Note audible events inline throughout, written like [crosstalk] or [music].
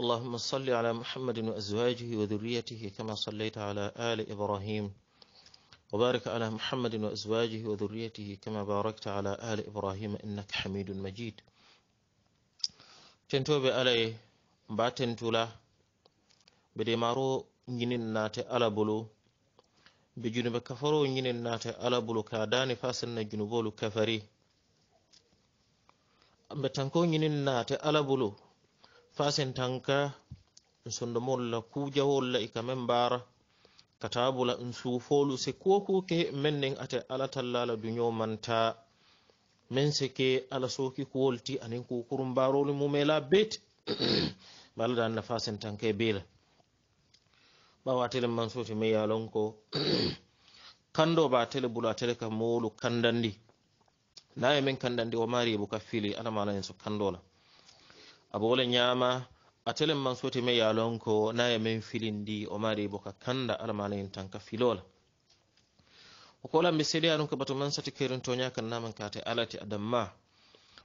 اللهم صل على محمد وأزواجه وذريته كما صليت على آل إبراهيم وبارك على محمد وأزواجه وذريته كما باركت على آل إبراهيم إنك حميد مجيد تنتو بألي باتنتو لا بدي مارو نجنين ناتي ألا بلو بجنوب كفرو نجنين ناتي ألا بلو كاداني فاسن نجنوبولو كفري بتنكو نجنين ناتي ألا بلو fasin tanka sondomolla kujawolla e kamen mbara katabula n sufolu se kuwo kuke men nin ate ala tallala duño manta men seke ala soki kuwolti anin kukurum baroli mumela bet [clears throat] bala dan na fasin tanka e bela bawatelen mansuti ma yalonko [clears throat] kando ba tele bula tele ka molu kandandi naye min kandandi o mari bu ka fili alamana hen so kandola abowole ñaama atelen man soti me yalon ko naye men filindi o mari boka kanda alamalayin tanka filola okola mbe seɗiyarin ko bato man sati kerintoña kannaman kate alati adamma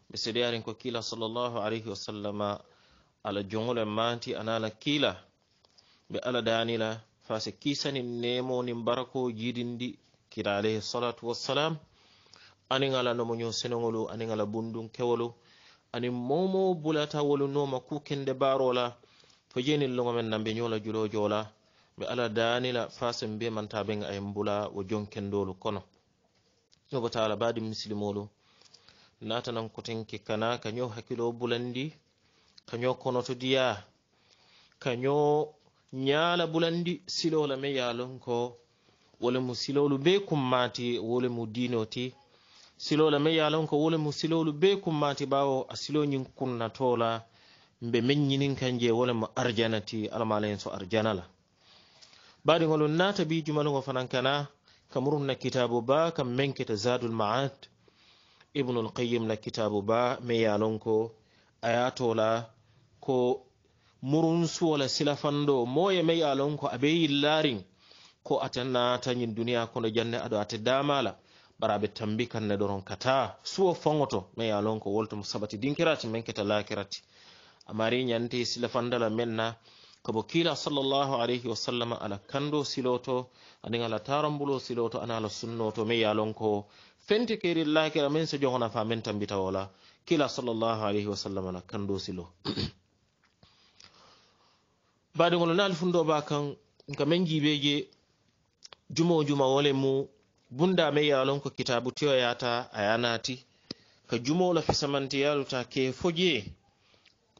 mbe seɗiyarin ko kila sallllahu alayhi wasallama ala jongole manti anala kila ɓe ala danila fase kisani nemonin barako jidindi kila alayhi salatu wassalam aningala nomoño senogolu aningala bundun kewolu ani mawmawo bulata wolunoma ku kende barola fo jeni longomen nambe ñola julojola ɓe ala danila fasen mbiye mantaɓen ayen bula wo jon kendolu kono yobo taala badi misilimolu natanan kotenke kana kaño hakkilo bulandi kaño kono to diya kaño ñala bulandi silola me yalon ko wole mu silolu be kummati wole mu dinoti silola me yalon ko wole mu silolu be kummati bawo a siloñin tola mbe men ñinin kanje wole mo arjanati alamalayen so arjanala baɗigolum nata bi juma fanan kana kamurum na kitabu ba kam men keta zadul ma'ad ibnul qayyim la kitabu ba me yalon ko aya ko murun suwola silafando moye me yalon ko abe yillarin ko atanna tañin duniya kono janne ado ate la? baraɓe tambi kanne ɗoron kata suwo fogoto mai alon ko woltomo sabati dinkirati menketa lakirati amari ñanti silafandala men na kobo kila sallllahu alayhi wasallama ala kando siloto adin ala tarambulo siloto ana ala sunnoto mai yalon ko fenti keri lakira min so jogona fa min tambita wola kila sallllahu alayhi wasallama ala kando silo [clears throat] baɗigolo naalifundoba kan ka men jiɓeje jumo juma wole mu bunda me ya lon ko kitabutiyo yata a ye naati ka jumo la fisamanti ya luta ke fo jee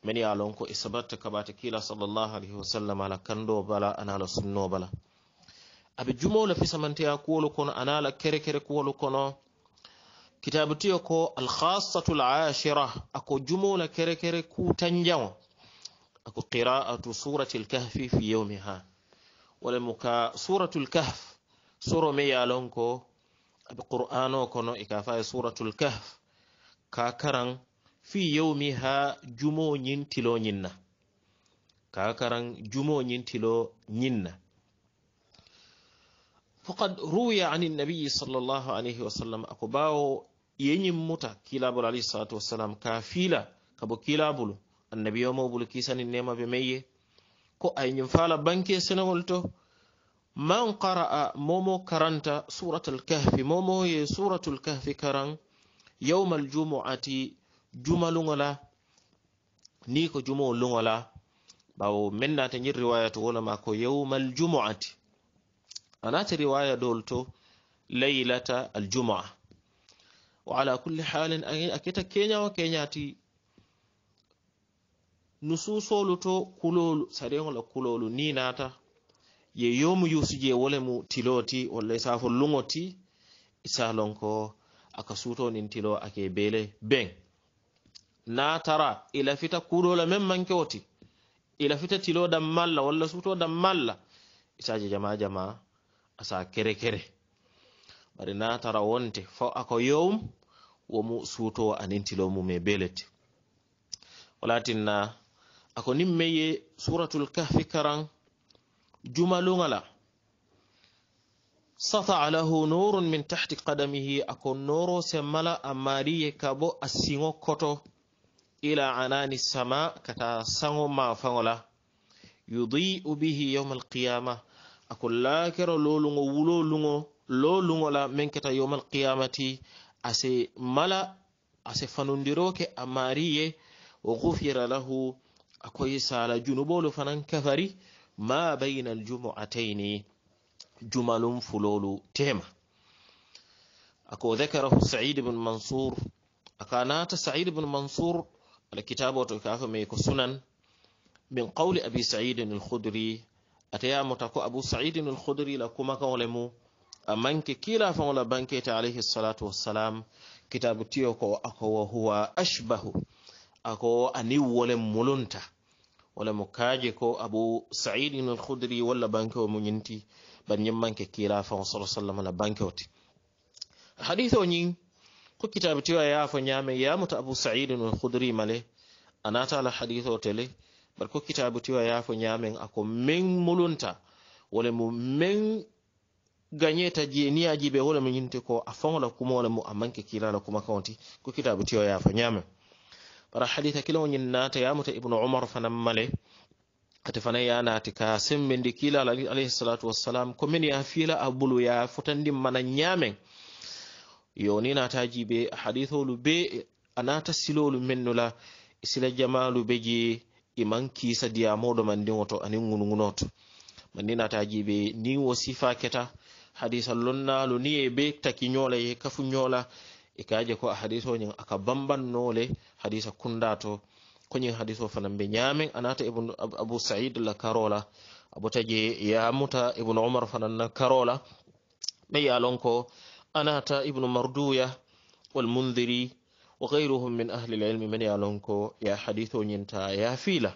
men ye lon ko isabatta kabata kila sallallahu alayhi wasallam ala kando bala ana la sunno bala abi jumo la fisamanti fisamantiya kuwolu kono ana la kerekere kuwolu kono kitabu tiyo ko al al ashira ako jumo la kere kere ku kuutanjaŋo ako qira'atu surati al lkahfi fi yawmiha wala muka suratul kahf sorome yalon ko qur'ano kono e ka faye suratul kahf ka karan fi yawmi ha jumo yin tilo yinna ka karan jumo yin tilo yinna faqad ruwiya an nabiyi sallallahu alayhi wa sallam ako bawo yeyin muta kilabol alayhi salatu wassalam ka fiila kabo kilabolu annabiyomobolu kisani nema be meyye ko ayeyin fala banke senewol to man qara'a momo karanta suratul kahfi momo ye suratul kahfi karan yawmal jumu'ati juma lungola ni ko jumo lungola bawo min nata ñin riwaya to wolama ko yawmal jumu'ati anati riwaya dol to laylata aljumu'a wa ala kulli halin akita keñawo keñati nusu to kulolu sareŋola kulolu ni nata ye yomu yusije wole mu tilo ti walla e safo ti isa lonko aka suto nin tilo ake bele ben na tara ila fita kudo la mem manke oti ila fita tilo da malla walla suto da malla isa je jama jama asa kere kere bari na tara wonte fo ako wo mu suto anin tilo mu me e walatin na ako nimmeye suratul kahfi karang jumalunga la sata lahu nurun min tahti qadamihi ako noro semmala amariye ka bo a koto ila anani sama kata sango saŋo mafaŋo la yudiu bihi yawm alqiyama ako lakero loluŋo wuloluŋo loluŋo la meŋ keta alqiyamati ase mala ase fanundiro ke ammariye wa ghufira lahu ako yisala junubolo fanan kafari ma bayna aljumu'ataini jumalun fulolu tema ako dhakarahu sa'id ibn mansur akanata sa'id ibn mansur alkitabu to kafa mai sunan min qawli abi sa'id al-khudri ataya mutako abu sa'id al-khudri la kuma kan lemu amanke kila fa wala banke ta alaihi salatu wassalam kitabu tiyo ko ako huwa ashbahu ako ani mulunta walla mo kaaje ko abou saidin alkhudri walla banque o muñinti banñimmanke kiilafan sal sallam ala banque o ti hadis o ñin ko kitabe tiwa yaafo ñaame yamuta abou saidin alkhudri male a naatala hadis o tele bat ko kitabe tiwa yaafo ñaamen ako min mulunta walla mo min gañeta niyaji ɓe walla muñinte ko a fonola kumola mu a manke kiilala kuma kawnti ko kitabe tiwa yaafo ñaamen bara haditha kilawo ñin naata yamuta ibnu umar fanan male ate fana ya naati ka semmendi kiilal alayhisalatu wassalam ko min ya fiila a bulu ya futandin mana ñaameng yoni naataji be haditholu be a naata siloolu mennu la isila jamalu be je iman kiisa diyamoɗo mandiŋo to anin ŋunuŋunoto mandi naataji be ni wo sifa keta hadisa lonnaalu ni ye be takiñoola ye kafu ñoola ikaje e ko a hadise oñin aka bambannole hadisa kunda to koñin hadise o fana mbe ñamen anata abu said la karola abotaje yamuta ibnu omar fananna karola ɓe yalon ko anata ibnu marduya walmundiri wa gayruhum min ahli lilmi men yalon ko ya hadise oñinta ya fiila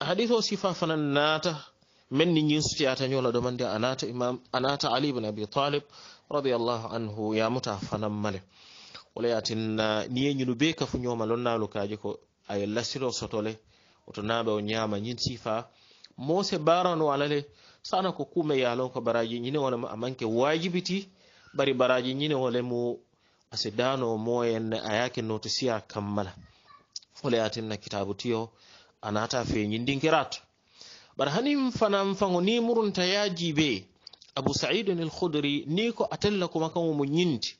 a hadise o sifa fanan naata men ni ñinsutiyata ñola ɗomande anata imam anata ali ibn abi talib radiallahu anhu yamuta fanan male wala ni niye ñunu be kafu ñoma lonnalu kaje ko aye lasiro sotole oto naɓe o ñama ñin sifa mose barano alale sana ko kume yalon ko baraji ñine wonema amanke wajibiti bari baraji ñine wole mu asi dano moyenne ayake noto siya kammala wala kitabu tiyo anata feñindinkirato bara hanin fanan fango ni murunta yajibe abu saidin alkhudri ni ko atella kuma kan mu nyindi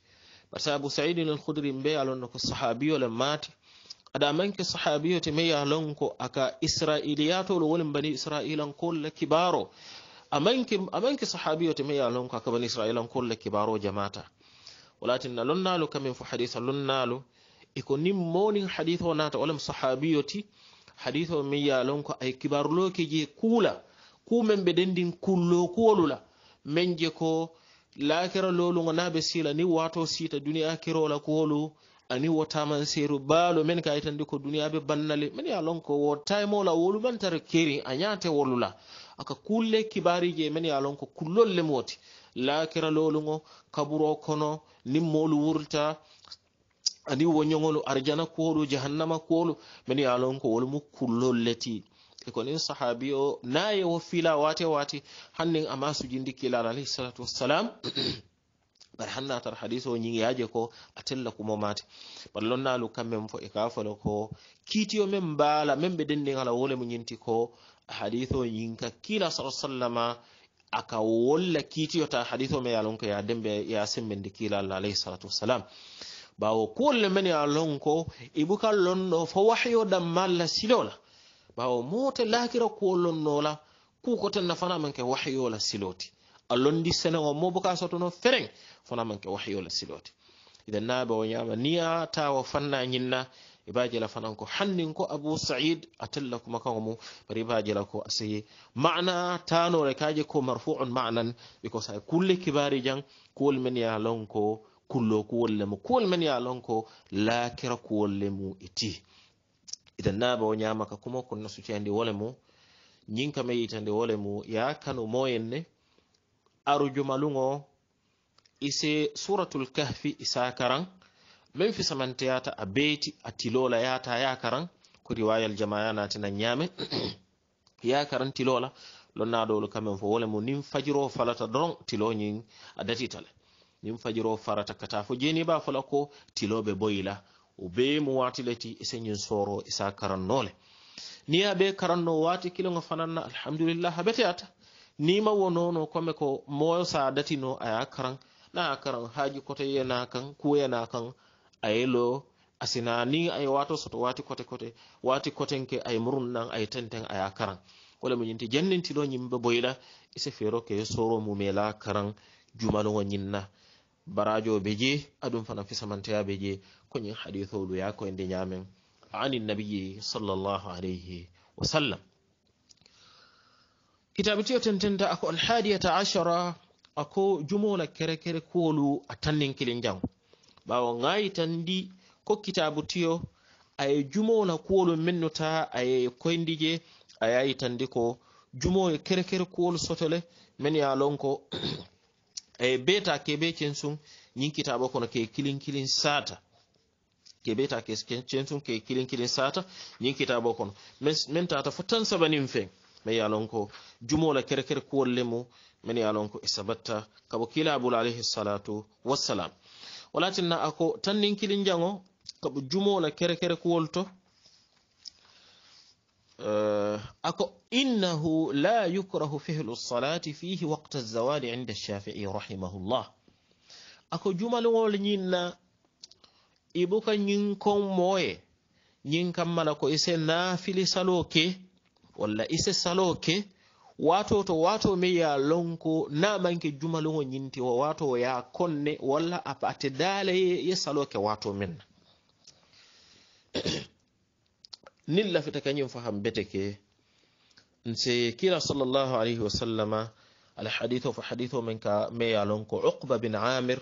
barsa abu saidin alkhudri mbe alon ko sahabiyo le mati ada manke sahabiyo te me yalon ko aka israiliyato lo wolen bani israilan ko le kibaro amanke amanke sahabiyo te me yalon ko aka bani israilan ko le kibaro jamata walatin lonnalo kamin fo hadisa lonnalo iko nin monin hadith o nata olam sahabiyo ti hadith o min yalon ko ay kibaruloke je kuula kumen ɓe ɗendin kullo kuwolula men je ko laakira lolugo na ɓe siila ni wato siita duniya kirola kolu ani wotaman seeru baalo men kayi tandi ko duniya ɓe bannale man ya lonko wotaymola wolumantar keri a yaate wolula aka kulle kibariji man ya lonko kullolle mwoti laakira lolugo kaburo kono ni molu wurta ani wo yogolu arjana kolu jahannama kolu man ya lonko wolumu kullolleti e konin sahabi o naye wo fila wate wate hannin ama sujindi kilal alayhi salatu wassalam [clears throat] bari hanna tar hadiso nyi yaje ko atella tella kumo mate lonna lu kammen fo e ka folo ko kitiyo mem bala mem be denndin ala wole mo nyinti ko hadiso nyi ka kila sa sallama aka wolla kitiyo ta hadiso me yalon ko ya dembe ya sembende kila allah alayhi salatu wassalam bawo kuwolle men ya lon ko ibuka do fo wahyo ɗamma allah silola bawo mote lakira kuwollonnola kukotenna fana manke wahiyola siloti a londi senego mobo ka sotono fereng fana manke wahiyola siloti iden na bawo ñama niya tawa fanna ñinna ibajela fanan ko hannin ko abou saïd a tella kuma kango mum bari ibajela ko asayi mana tanore kaje ko marfuun manan ɓiko sa kulle kibari jang kuwol men ya lon ko kullo kuwollemo kuwol men ya lon ko lakira kuwollemu e ti ita naaba o ñaamaka kuma ko nasutiyandi wole mu ñinka me yitande wole mu ya kanu moyen ne arujo malugo ise suratul kahfi isa karan min fisamanteyata a beyti a tilola yata ya karan ko riwayal jamaya natina ñaame [clears throat] ya karan tilola lonnaɗolu kamen fo wole mu nin fajiro falata doron tiloñin a datitale nin fajiro farata kata fo jeeniba fola ko tiloɓe boyila o be mo wati leti e señin soro e sa karannole niya be karanno wati kilogo fananna alhamdulillah ha beteyata nima wonono komme ko moyo sa datino aya karan na karan haaji kote yena kan kuyena kan ayelo asina ni ay wato soto wati kote kote wati kotenke ay murun nan ay tenten aya karan wala mo ñinti jannintilo ñimɓe boyla ise e feroke soro mumela karan jumalogo ñinna barajo be je aɗum fana fisamantaya be je koñin hadithoɗu yako ende ñamen ani nabiyi sallllahu alayhi wa sallam kitabitiyo tententa ako alhadiyata ashara ako jumona kere kere kuwolu a tannin kilin jango ɓawo gayi tandi ko kitabu tiyo aye jumona kuwolu minnuta aye koyndije ayayi tandi ko jumo kere kere kuwolu sotole min ya lon ko eyi be ta kebe ken sun ñinkitaɓo kono ke kilin kilin sata kebe ta ken sun ke kilin kilin sata ñinkitaɓo kono min tata fo tan sabanin fen min ya lon ko jumola kerekere kuwolle mu min ya lon ko e sabatta kabo kilabula alayhisalatu wassalam walatinna ako tan nin kilin jango kabo jumola kerekere kuwol to uh, ako innahu la yukrahu fihlu salati fihi waqt az zawali inda ash shafii rahimahullah ako jumaluŋol ñinna ibuka ñin kon moye kam mala ko ise naafili salo ke walla ise saloke wato to wato me ya lonko na manke jumaluŋo ñinti wo wato ya konne wala apate dale ye saloke wato min [clears throat] nin lafita kañum fo han bete ke nse kila sallllahu alayhi wa sallama ala hadith o fo hadith o men ka meya lon ko uqba bin amir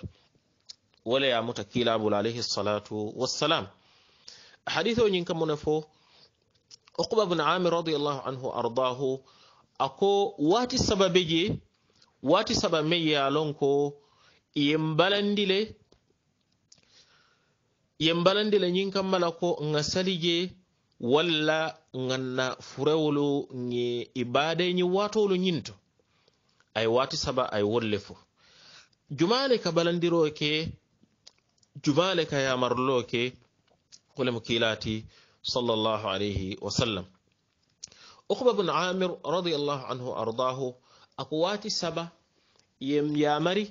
wala yamuta kilabul alayhi salatu wassalam hadith o ñin kamune fo uqba bin amir radiallahu anhu ardahu ako wati sababe je wati saba meya lon ko yen balandi le yen balandi le ñin kammala ko nga sali je walla ganna furewolu ñe ibade ñi watolu ñinto ay wati saba ay wolle jumale ka ke jumale ka yamarlo ke kulemu kilati sallallahu alayhi wa sallam ukba bun amir radiallahu anhu ardahu ako wati saba yem yamari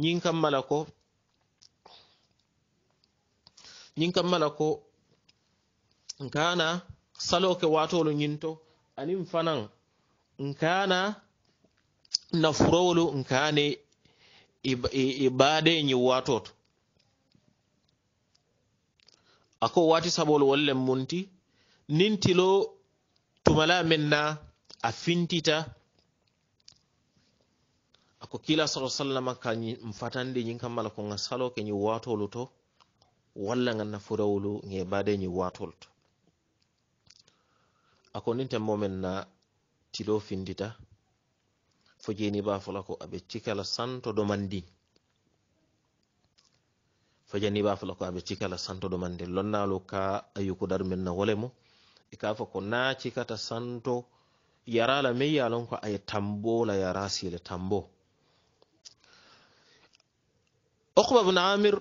ñin malako ko malako nkana saloke ke watolu ñinto anin fanan nkana nafurowolu nkane ibade ñi watoto ako wati sabolu wolle munti nintilo tumala men na a fintita ako kila sa sallama ka mfatandi ñin kammala ko ŋa salo ke ñi watolu to walla ŋa nafurawolu ŋe bade ñi watolu to akoninte momen na tilo findita fojeni bafola ko aɓe cikala santo domandi fojani bafola ko aɓe cikala santo domandi lonnalu ka ayukudar men na wolemo e ka fo ko na cikata santo yarala mey yalon ko aye tambola yara sile tambo okuba bn amir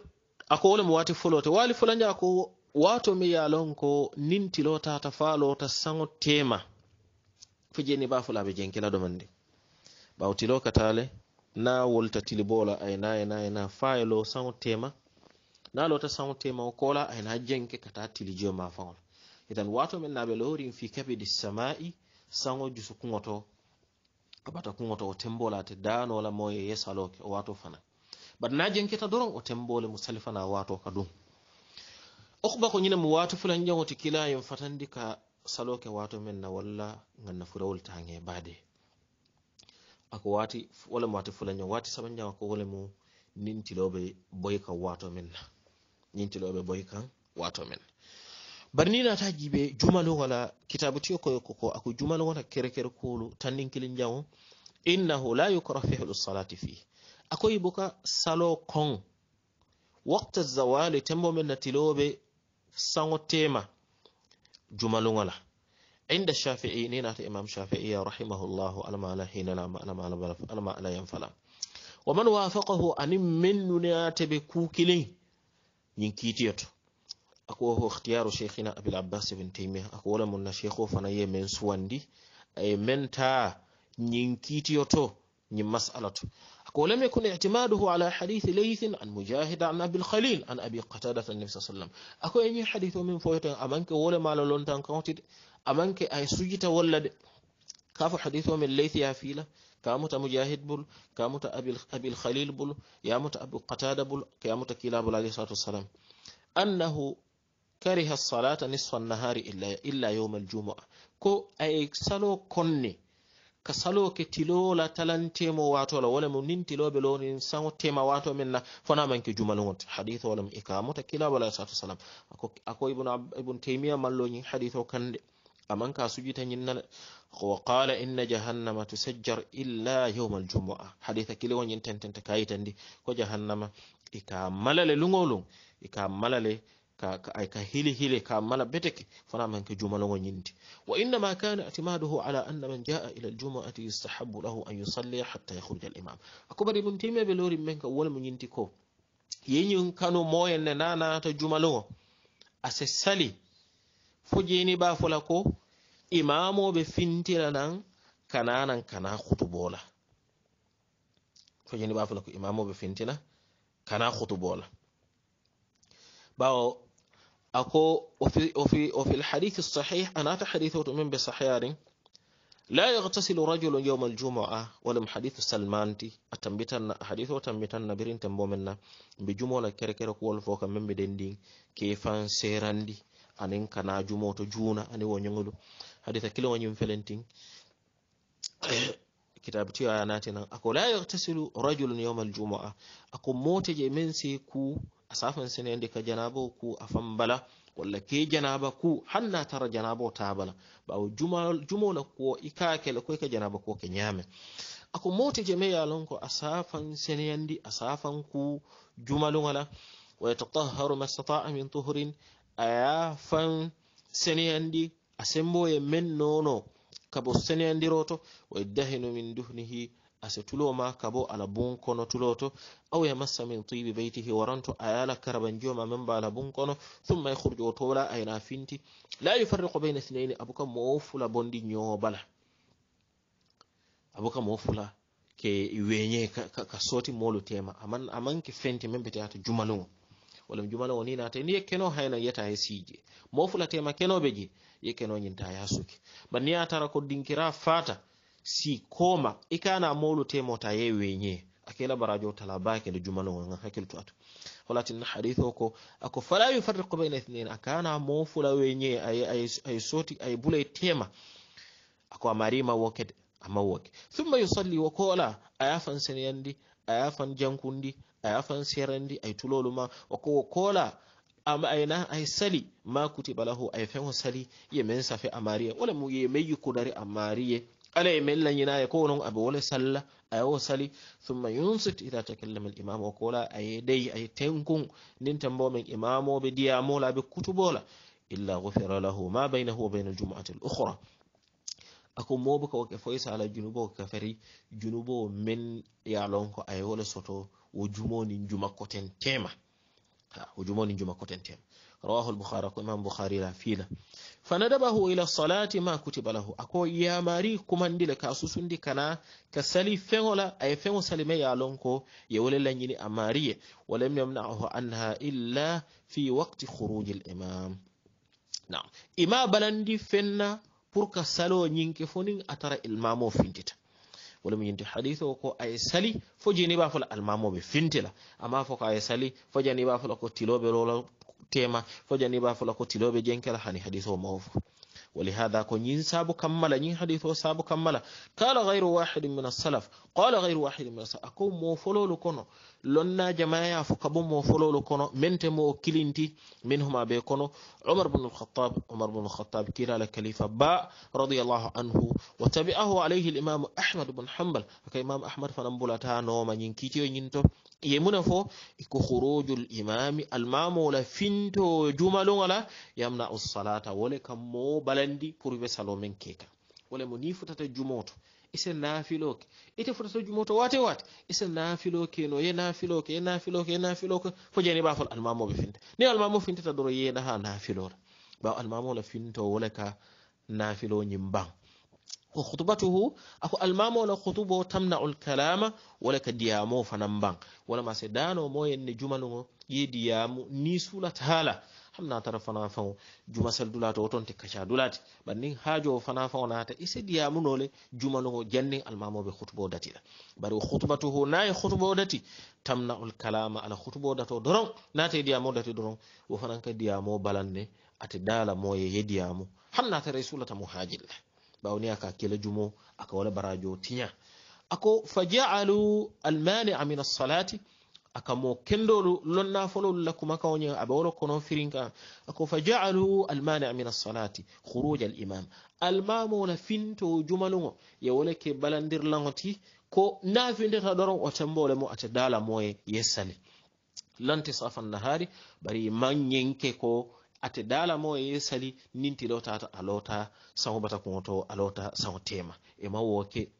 ako wolemo wati folote wali folaja ko waato mi yalon ko nintilo tata faalota sago tema fejeni ba fulaɓe jenkila domande ɓawo tilo katale na wolta tilibola ayna ayna ayna faylo sago tema na lota sago tema o kola ayna jenke kata tili jo ma fawol itan waato men naɓe lorin fi kabidi sama'i sago jusu kugoto bata kugoto o tembolate danola moye yesaloke o wato fana bat na jenketa doron o tembole musalifana wato ka ɗum okba ko ñina mo waatu fulan jaŋoti kilayen fatandi ka salo ke waato men na walla ganna furawol tange bade ako wati wala mo waati fulan jaŋ waati saban jaŋa ko wala mo nintiloɓe boy kan waato men na nintiloɓe boy kan waato men bari ni nata jiɓe jumalo wala kitabu tiyo koyo koko ako jumalo wala kere kere kulu tanin kilin jaŋo innahu la yukra fihlu salati fi ako buka salo kon waqta zawali tembo men na tiloɓe sango tema jumaluŋo la inda shafi'i na ta imam ya rahimahullahu alama ala hinalama alama ala balafa alama yanfala wa man wafaqahu an min ni ate be ku kiliŋ ñiŋ kiitiyo ikhtiyaru shaykhina abul abbas ibn taimiya akwai wala mun na fa fana yemen suwandi ay menta yin kitiyato yin to ولم يكن اعتماده على حديث ليث عن مجاهد عن أبي الخليل عن أبي قتادة النبي صلى الله عليه وسلم أكو أي حديث من فوت أمانك ولا ما لون تنكوتد أمانك أي سجت ولد كاف حديث من ليث يا فيلا كامت مجاهد بول كامت أبي أبي الخليل بول يامت أبو قتادة بول كامت كلا بول عليه الصلاة والسلام أنه كره الصلاة نصف النهار إلا إلا يوم الجمعة كو أي سلو كوني ka saloke tilola talantemo wato ala wala mo nin tiloɓe loni sao tema wato menna fona manke jumalugot hadih walam ikamota kilaba alah isalatu wasalam ako ibn taymia malloñi hadih o kande aman ka sujitañinnala wa qala inna jahannama tusajjar illa yawma aljumua haditha kilio ñin tententa kayitandi ko jahannama ika malale lugolug ika malale ka, ka ay ka hili hili ka mala beteke fana man ke jumalogo ñindi wa innama kana itimaduhu ala anna man jaa ila aljumuati yustahabu lahu an yusalli hatta yakhruja alimam akobari ibnu taimia ɓe lori men ka wolmo ñinti ko yeñin kano moyen ne nanata jumalogo ase sali fo ba fola ko imamoɓe fintira nan kananan kana hutubola fo ba fola ko imamoɓe fintila kana hutubola ɓawo ako wafi, wafi, wafi alhadithi sahih anata hadithi watu mimbe sahiyarin la yaghtasilu rajulun yawm aljum'a walam hadithu salmanti atambitan hadithu tambitan nabirin tambomenna bi jumola kere kere ko wol foka membe dendi ke fan serandi anin kana jumoto juna ani wonyongulu haditha kile wonyum felenting kitabu tiyo ayanati nan ako la yaghtasilu rajulun yawm aljum'a ako mote je mensi ku asafen sene de ka janabo ku a bala walla ke janaba ku hanna tara janabo ta bala bawo jumola ko ika kele ko ka janaba ko ka nyame ako moti je me yalon ko asafan sene yandi asafan ku jumalu wala wa yatahharu mastata'a min tuhurin ya fan sene yandi asembo ya men nono kabo sene yandi roto wa yadahinu min duhnihi ase tulo ma kabo ala bun kono tuloto to aw yamassa min tibi beytihi waranto ayala karabanjio ma men ba ala bun kono thumma yakhruju tola ayna finti la yufarriqu bayna sinaini abuka mo bondi nyobala abuka mo ke wenye ka, ka, ka soti molu tema aman aman amanke fenti men bete ata wala walam woni na naata ni keno hayna yeta ye siije mo tema keno beji yekeno nyinta yasuki baniya tara ko dinkira fata sikoma i kana moolu temota ye weñe akela barajo tala bakele jumanoga hakkiloto ato holatinna hadith o ko ako fala yufarriqu bayna ithnain akana mo fula weñe aye soti aye bulay tema ako amarima wokede ama woke thumma yusalli wo kola ayafan seneyandi ayafan jankundi ayafan serandi ay tulolu ma woko wo ama ayna ay sali ma kutiba lahu ay feŋo sali ye safe amariye wala mu ye kudari amariye ألا من لنا يكون أبو سلة أو سلي ثم ينصت إذا تكلم الإمام وقولا أي دي أي تنكم ننتمو من إمامه بديامو لا بكتبولا إلا غفر له ما بينه وبين الجمعة الأخرى أكون موبك وكفويس على جنوبه وكفري جنوبه من يعلونك أيولا سوتو وجموني جمع كتن تيمة وجموني جمع كتن تيمة رواه البخاري إمام بخاري لا فينا fanadabahu ila salati ma kutiba lahu ako yamari kumandi le ka susundi kana ka sali feŋo la a salime ya lonko lon ko ye wo le laɲini a mari ye anha illa fi wakti khuruji imam nam ima balandi fenna pour ka salo nyinke fonin atara a tara ilmamo fintita walamu yinti hadith ko ay sali fojini jeni ba fola almamo be fintila amma fo ay sali fojani ba fala ko tilobe lolo tema fo jandi ba fola ko tiloɓe jenkela hani hadis mawfu ولهذا كن ين سابو كملا ين حديثو سابو كملا قال غير واحد من السلف قال غير واحد من السلف أكو موفلو لكونو لنا جماعة فكبو موفلو لكونو من مو كلينتي منهما بيكونو عمر بن الخطاب عمر بن الخطاب كيرا لكليفة با رضي الله عنه وتبعه عليه الإمام أحمد بن حنبل امام أحمد فنبولتها نوما ين كيتيو ينتو ye muna fo ko khurujul imami almamo la finto jumalo ala yamna salata wole kam mo balandi pour be salomen keka wole mo ni futata jumoto ise nafiloke ite futata jumoto wate wate ise nafiloke no ye nafiloke ye nafiloke ye nafiloke fo jeni ba fol almamo be finta ne ni finta fintata doro na ha naafilora baw almamo la finto wole ka nafilo nyimbang khutbatuhu ako almamo na khutubo tamna ul kalama wala kadiyamo fanan wala masedano sedano moyen ne jumalugo yediyamo ni sulat hala hamna tara fana fawo juma sel dulato oton te kacha dulati bannin hajo fana fawo nata ise diyamu nole jumalugo almamo be khutbo dati la bari khutbatuhu na e khutbo dati tamna ul kalama ala khutbo dato doron nata diyamo dati doron wo fanan ka diyamo balanne ate dala moye yediyamo hamna ta rasulata e muhajirin bawni aka kila jumo aka wala barajo tinya ako faja'alu almani'a min as-salati aka mo kendolu lonna folo la kuma ka wonya abawlo kono firinka ako faja'alu almani'a min as-salati khuruj al-imam almamu la finto jumalungo ya wala ke balandir langoti ko nafindeta doron o tembole mo ata dala moye yesale lanti safan nahari bari man yenke ko ate dala mo ye sali ninti lotata alota saŋo bata kuŋoto alota saŋo tema e ma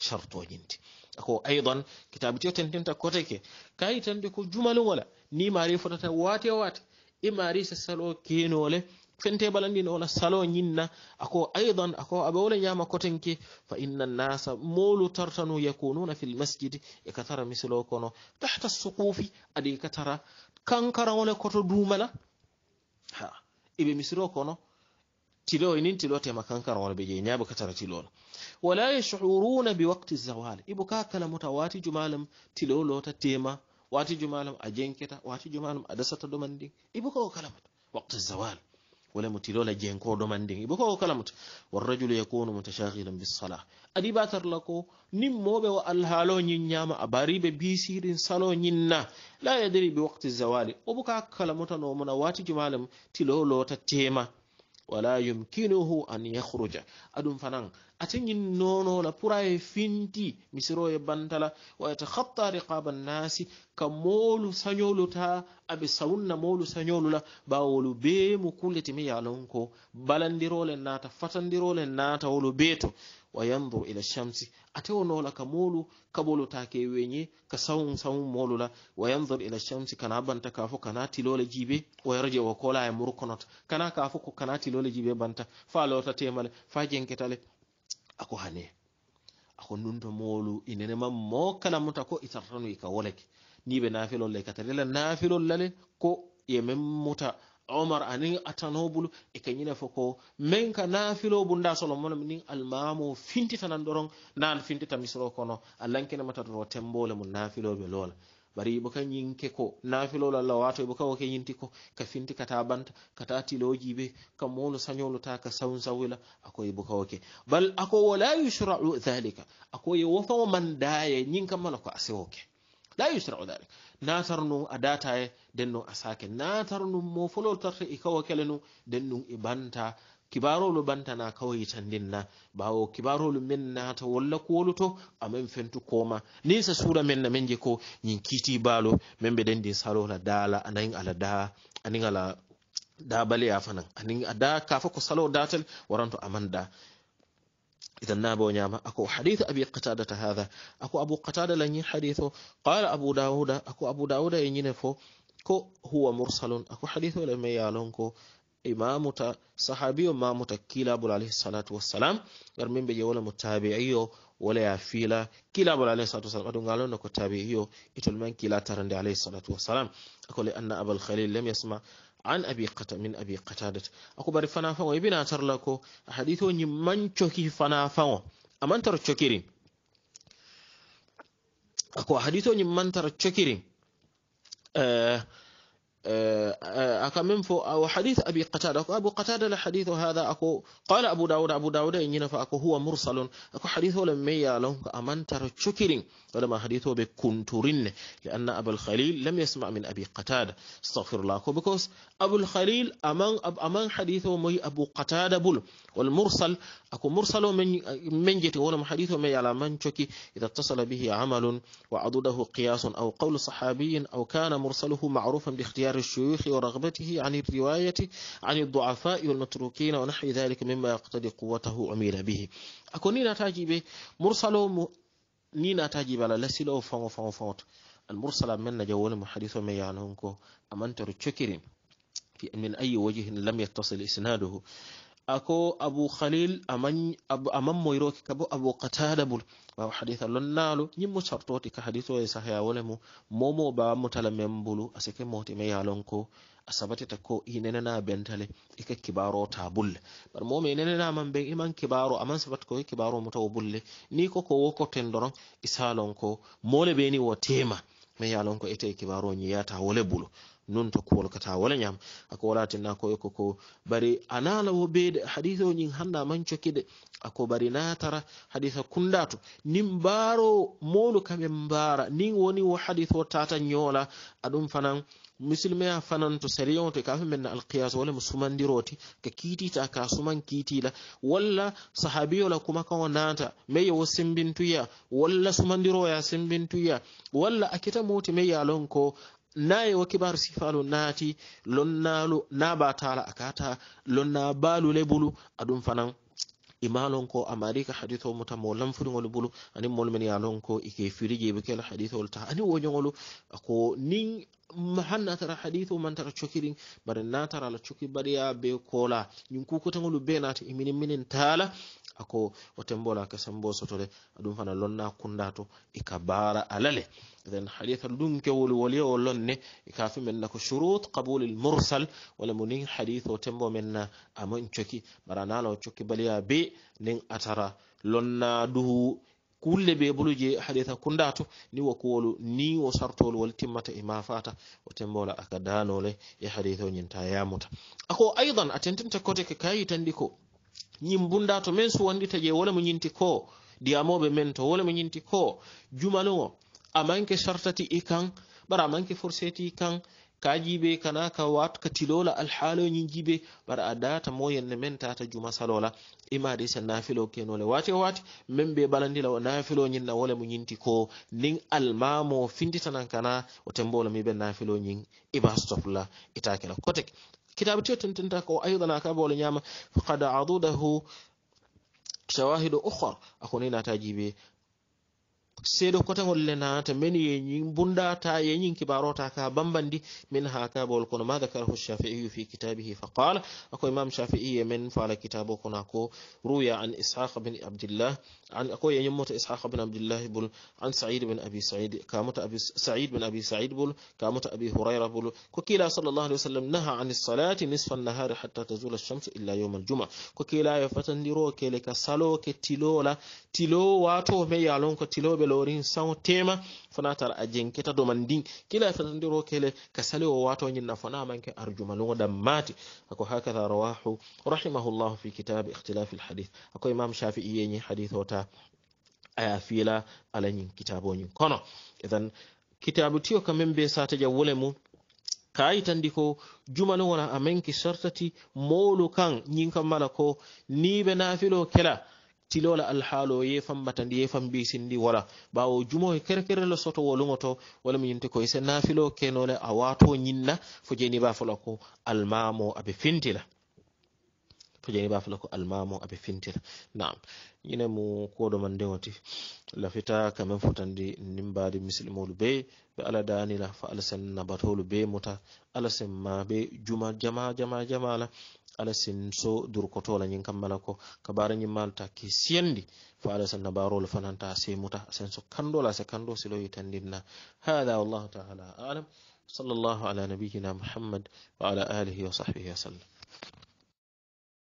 sharto ñinti ako aidan kitabu tio tentinta kote ke kayitande ko jumaliŋo la ni mari fotata waati o waati i mari salo keno le fente balandino wala salo ñinna ako aidan ako aɓe wole kotenke fa inna nnasa molu tartanu yakununa fi lmasjidi e katara misilo kono tahta sukufi adi katara kankaraŋole koto dumala ha ibe misiro kono tilo inin tilo tema makankar wala beje je ñaaɓe katara tilola wala yashuruna bi wakti zawal ibo ka kala mutawati wati jumalam tilo lota tema wati jumalam a jenketa wati jumalam a dasata ɗuman ɗin ibo kao kalamata zawal wala mutilola jenko do mande ibo ko kala mut war rajulu yakunu mutashaghilan bis salah adi batar lako nim mobe wa al halo nyin nyama abari be bisirin salo nyinna la yadri bi waqti zawali obuka kala mutano mona wati jumalam tilo lota tema wala yumkinuhu an yahruja aɗum fanan atañin nonola pura e finti misiroye bantala wa yatahatta riqaba annasi ka moolu sañoluta aɓe sawunna moolu sañolula bawolu beemu kulle timi yalon ko balandirole naata fatandirole naata wolu beeto wayandhuru ila shamsi ate onola kamolu kabolo take wenye kasawun sawun molula wayandhuru ila shamsi kana banta kafo kana tilole jibe wayarje wa kola ya murkonot kana kafo ko kana tilole jibe banta fa lota temale fa jenketale ako hane ako nunto molu inenema mo kana muta ko itartanu ikawoleke nibe nafilol le katarela nafilol lale ko yemen muta omar anin atanobulu e ka ñine fo ko min ka naafilo bunda solomono nin almamo fintitanan ɗoron nan fintita misro kono allahnkenematatoro tembole mo naafiloɓe lola bari yiɓo ka ñinke ko naafilol allah wato yiɓo ka woke ñinti ko ka finti kata banta kata tiloji ɓe ka molu sañolu ta ka sawn sawila ako yiɓo ka woke bal ako wala yusraru dhalika ako ye wofamo mandaye ñinkam mala ko asewoke la yusrau dhalik na tarnu a dataye den non a sake na tarnu mo kibarolu bantana kawai tandin bawo kibarolu min na ta walla amen fentu koma nisa sura men na menje ko nyin kiti balo men be salo la dala anayin ala da anin ala da bale ya fanan ada kafa ko salo datal waranto amanda إذا نابو نعم أكو حديث أبي قتادة هذا أكو أبو قتادة لن حديثه قال أبو داود أكو أبو داود ينين كو هو مرسل أكو حديث لما يعلن كو إمام تا صحابي ما متكيل أبو عليه الصلاة والسلام ورمين بيجي ولا متابعيه ولا يفيلا كلا أبو عليه الصلاة والسلام أدون قالوا نكو تابعيه يتلمن كلا ترندي عليه الصلاة والسلام أكو لأن أبو الخليل لم يسمع an abi kata min abi qatadat aku bari fana fango i bena tarla ko a ni man coki fana tar cokiri aku cokirin hadito ni man tara cokirin أكمن آه، آه، آه، فو أو حديث أبي قتادة أبو قتادة الحديث هذا أكو قال أبو داود أبو داود إننا فأكو هو مرسل أكو حديثه لم يعلم أمن ترى شكرين هذا ما حديثه بكنترين لأن أبو الخليل لم يسمع من أبي قتادة استغفر الله أكو بكوس أبو الخليل أمن أب أمن حديثه مي أبو قتادة بول والمرسل أكو مرسل من من جت ولا حديثه ما يعلم من شكي إذا اتصل به عمل وعضده قياس أو قول صحابي أو كان مرسله معروفا باختيار اختيار الشيوخ ورغبته عن الرواية عن الضعفاء والمتروكين ونحو ذلك مما يقتضي قوته وميل به أكون نينا تاجيبه مرسلو م... نينا تاجيب على لسلو فانو فانو فانو المرسل من نجول محدث ما يعنهنكو أمنتر تشكرين في من أي وجه لم يتصل إسناده ako abu khalil a mammoyroke kabo abu katada bol bawa hadisa lonnalo ñimmo sartoti ka hadis o e sahayawole mo momo bawammotala men bulu asike motime yalonko a sabatita ko i nenena bentale ika kibaro ta bulle bar momi nenenaman ɓen iman kibaro aman sabat ko kibaro mo tawo bulle ni koko wokoten doron isalonko mole ɓeni wo tema ma yalonko ete kibaro ñiyata wole bulu non to kuwol kata wala ñam ako wala tinna koye koko bari anala wo beede hadise o ñin hannda mancokide ako bari na tara hadisa kundatu nimbaro molu kaɓe mbaara nin woni wo hadise o tata ñoola aɗum fanan misilmeya fanan to sariyon to kafin min alqiyas wala musuman diroti ka kiti ta ka suman kiti la walla sahabiyo la kuma kan nanta me yawo simbintuya walla suman diro ya simbintuya walla akita moti me naye wo kibaru sifalu naati lonnaalu naabatala akata lonna baalu le bulu aɗum fanan imalon ko amarika hadithol muta mo lamfuriŋol bulu anin molumen yalon ko ike firijeɓekel hadithol ta ani woñoŋolu ko nin hanna tara hadithu man tara cokirin bare na tara la coki bariya be kola ñin kukotaŋolu be naata iminin minin taala ako wo tembola ka sembo sotole aɗum fana lonna kundato to ika baara alale then haditha dum ke wol wol yo lonne ikafi men na ko shurut al mursal wala mo nin tembo men na amon choki barana nala choki baliya be nin atara lonna duhu kulle be bolo je haɗeta kundatu ni wo kuwolu ni wo sartolu wol timmata e mafata o tembola aka danole e haɗeta o ñinta yamuta ako aidan atentinta kote kakai tandiko ko ñimbunda to men suwandita je wala mnyinti ko diamobe mento wala mnyinti ko jumalugo amanke sartati ikang bara amanke forseti ikang kajiɓe kana ka watka tilola alhaaloñin jiɓe bara a data moyenne men tata juma salola imade sa nafilo kenole wate wate men ɓe ɓalandila nafiloñin na wole mo ñinti ko nin almamo finditanan kana o tembolo miɓe nafiloñin iba stopla itakela kotek kitabe te tentinta ko aidan aka bolo ñama faqad adudahu shawahidu ukhar akonina tajiɓe sedo kota le naata men ye ñin bunda ta ye ñin kibarota ka bambandi min ha bol kono ma dakarahu shafi'iyu fi kitabihi fa qala ako imam shafi'i men min fala kitabo kono ko ruya an ishaq bin abdullah an ako ye ñin mota ishaq bin abdullah bul an sa'id bin abi sa'id ka mota abi sa'id bin abi sa'id bul ka mota abi hurayra bul ko kila sallallahu alaihi wasallam naha an salati nisfa an-nahari hatta tazula ash-shams illa yawm al-jum'a ko kila ya fatandiro kele ka salo ke tilola tilo wato me yalon ko tilobe lorin saŋo tema fana tara a jenketa doman din kila diro kele ka sali o wato na fana manke arjuma da mati ako haka hakatha rawahu rahimahullahu fi kitabe ihtilafi lhadith ako imam shafii yeñi hadith o ta aya fiila kitabo kitaboñin kono idan kitabu tiyo kamen be sataja wole mum kayi tandi ko jumanu wona amenki ki sartati molu kan ñin kammala ko ni be nafilo kela tilola alhaalo o yefambata ndi yefam mbisinndi wola ɓaawo jumo e kerekerelo soto wolugo to wala mi ñinte koye se naafilo kenole a waato ñinna fo jeni baafola ko almamo aɓe fintila fo jeni baafola ko almamo aɓe fintila naam ñine mo kuwoɗo man ndewati lafita ka men fotandi nimbaadi misilimolu be ɓe ala daanila fo alasen nabatolu be mota alasen maɓe juma jama jama jamala ala sinso durkotola ñin kammala ko kabara ñimmalu ta ke siyandi fo ala sanna barolu fananta semuta senso kandola se kando silo yitandinna hada wallahu taala alam صلى الله على نبينا محمد وعلى آله وصحبه وسلم